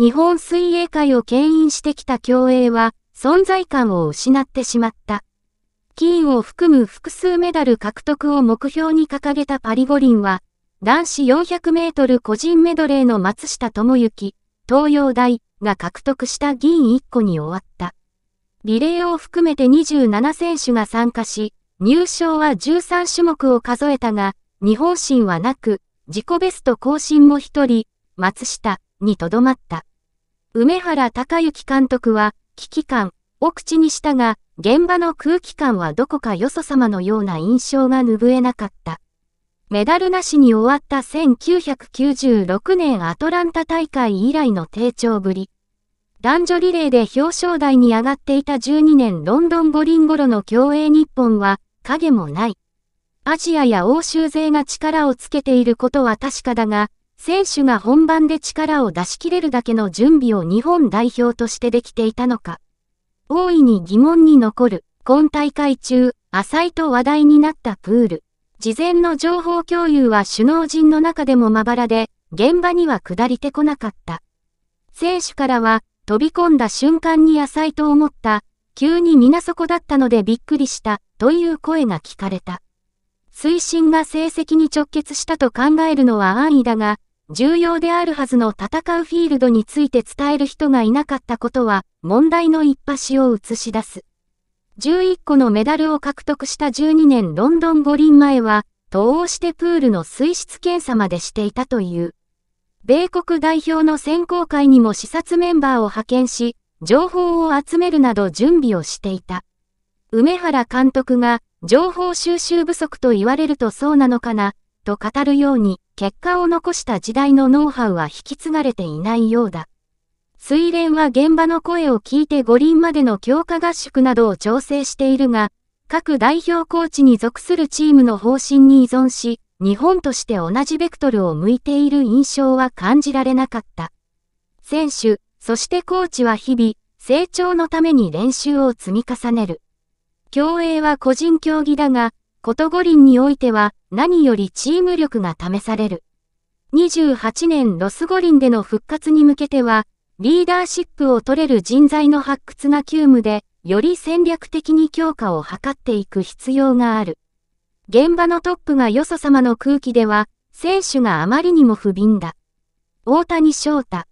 日本水泳界を牽引してきた競泳は存在感を失ってしまった。金を含む複数メダル獲得を目標に掲げたパリ五輪は、男子400メートル個人メドレーの松下智之、東洋大が獲得した銀1個に終わった。リレーを含めて27選手が参加し、入賞は13種目を数えたが、日本心はなく、自己ベスト更新も1人、松下にとどまった。梅原隆之監督は、危機感を口にしたが、現場の空気感はどこかよそ様のような印象が拭えなかった。メダルなしに終わった1996年アトランタ大会以来の低調ぶり。男女リレーで表彰台に上がっていた12年ロンドン五輪頃の競泳日本は影もない。アジアや欧州勢が力をつけていることは確かだが、選手が本番で力を出し切れるだけの準備を日本代表としてできていたのか。大いに疑問に残る、今大会中、浅いと話題になったプール。事前の情報共有は首脳陣の中でもまばらで、現場には下りてこなかった。選手からは、飛び込んだ瞬間に浅いと思った、急に皆底だったのでびっくりした、という声が聞かれた。推進が成績に直結したと考えるのは安易だが、重要であるはずの戦うフィールドについて伝える人がいなかったことは、問題の一端を映し出す。11個のメダルを獲得した12年ロンドン五輪前は、東欧してプールの水質検査までしていたという。米国代表の選考会にも視察メンバーを派遣し、情報を集めるなど準備をしていた。梅原監督が、情報収集不足と言われるとそうなのかな、と語るように、結果を残した時代のノウハウは引き継がれていないようだ。水蓮は現場の声を聞いて五輪までの強化合宿などを調整しているが、各代表コーチに属するチームの方針に依存し、日本として同じベクトルを向いている印象は感じられなかった。選手、そしてコーチは日々、成長のために練習を積み重ねる。競泳は個人競技だが、こと五輪においては何よりチーム力が試される。28年ロス五輪での復活に向けては、リーダーシップを取れる人材の発掘が急務で、より戦略的に強化を図っていく必要がある。現場のトップがよそ様の空気では、選手があまりにも不憫だ。大谷翔太